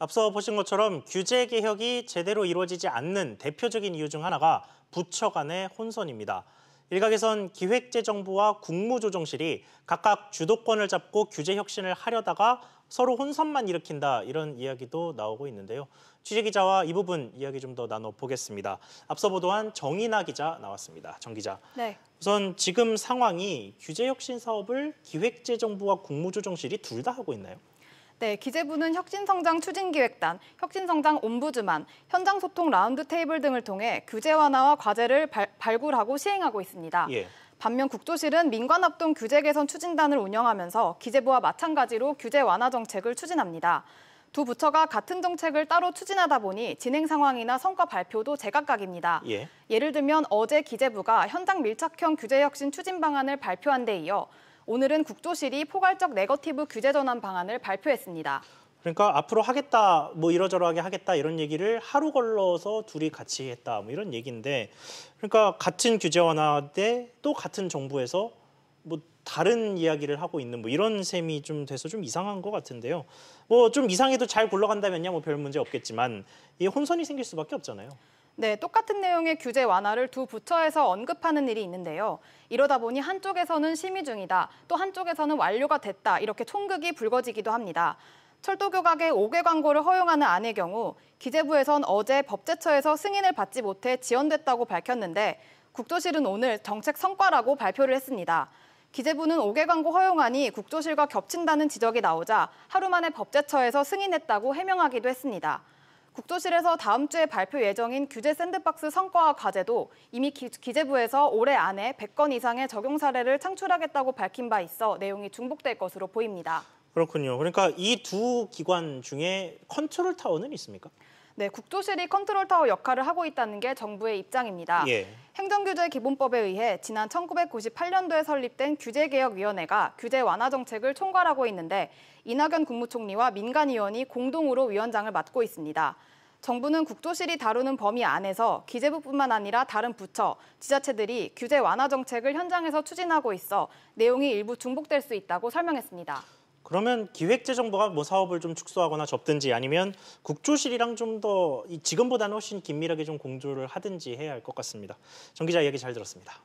앞서 보신 것처럼 규제 개혁이 제대로 이루어지지 않는 대표적인 이유 중 하나가 부처 간의 혼선입니다. 일각에선 기획재정부와 국무조정실이 각각 주도권을 잡고 규제 혁신을 하려다가 서로 혼선만 일으킨다 이런 이야기도 나오고 있는데요. 취재기자와 이 부분 이야기 좀 더 나눠보겠습니다. 앞서 보도한 정인아 기자 나왔습니다. 정 기자. 네. 우선 지금 상황이 규제 혁신 사업을 기획재정부와 국무조정실이 둘 다 하고 있나요? 네, 기재부는 혁신성장 추진기획단, 혁신성장 옴부즈만, 현장소통 라운드 테이블 등을 통해 규제 완화와 과제를 발, 발굴하고 시행하고 있습니다. 예. 반면 국도실은 민관합동 규제 개선 추진단을 운영하면서 기재부와 마찬가지로 규제 완화 정책을 추진합니다. 두 부처가 같은 정책을 따로 추진하다 보니 진행 상황이나 성과 발표도 제각각입니다. 예. 예를 들면 어제 기재부가 현장 밀착형 규제혁신 추진 방안을 발표한 데 이어 오늘은 국조실이 포괄적 네거티브 규제 전환 방안을 발표했습니다. 그러니까 앞으로 하겠다 뭐 이러저러하게 하겠다 이런 얘기를 하루 걸러서 둘이 같이 했다 뭐 이런 얘기인데 그러니까 같은 규제 완화 때또 같은 정부에서 뭐 다른 이야기를 하고 있는 뭐 이런 셈이 좀 돼서 좀 이상한 것 같은데요. 뭐 좀 이상해도 잘 굴러간다면야 뭐별 문제 없겠지만 이 혼선이 생길 수밖에 없잖아요. 네, 똑같은 내용의 규제 완화를 두 부처에서 언급하는 일이 있는데요. 이러다 보니 한쪽에서는 심의 중이다, 또 한쪽에서는 완료가 됐다 이렇게 총극이 불거지기도 합니다. 철도교각의 5개 광고를 허용하는 안의 경우 기재부에선 어제 법제처에서 승인을 받지 못해 지연됐다고 밝혔는데 국조실은 오늘 정책 성과라고 발표를 했습니다. 기재부는 5개 광고 허용안이 국조실과 겹친다는 지적이 나오자 하루 만에 법제처에서 승인했다고 해명하기도 했습니다. 국조실에서 다음 주에 발표 예정인 규제 샌드박스 성과와 과제도 이미 기, 기재부에서 올해 안에 100건 이상의 적용 사례를 창출하겠다고 밝힌 바 있어 내용이 중복될 것으로 보입니다. 그렇군요. 그러니까 이 두 기관 중에 컨트롤 타워는 있습니까? 네, 국조실이 컨트롤타워 역할을 하고 있다는 게 정부의 입장입니다. 예. 행정규제기본법에 의해 지난 1998년도에 설립된 규제개혁위원회가 규제 완화 정책을 총괄하고 있는데 이낙연 국무총리와 민간위원이 공동으로 위원장을 맡고 있습니다. 정부는 국조실이 다루는 범위 안에서 기재부뿐만 아니라 다른 부처, 지자체들이 규제 완화 정책을 현장에서 추진하고 있어 내용이 일부 중복될 수 있다고 설명했습니다. 그러면 기획재정부가 뭐 사업을 좀 축소하거나 접든지 아니면 국조실이랑 좀 더 지금보다는 훨씬 긴밀하게 좀 공조를 하든지 해야 할 것 같습니다. 정 기자 이야기 잘 들었습니다.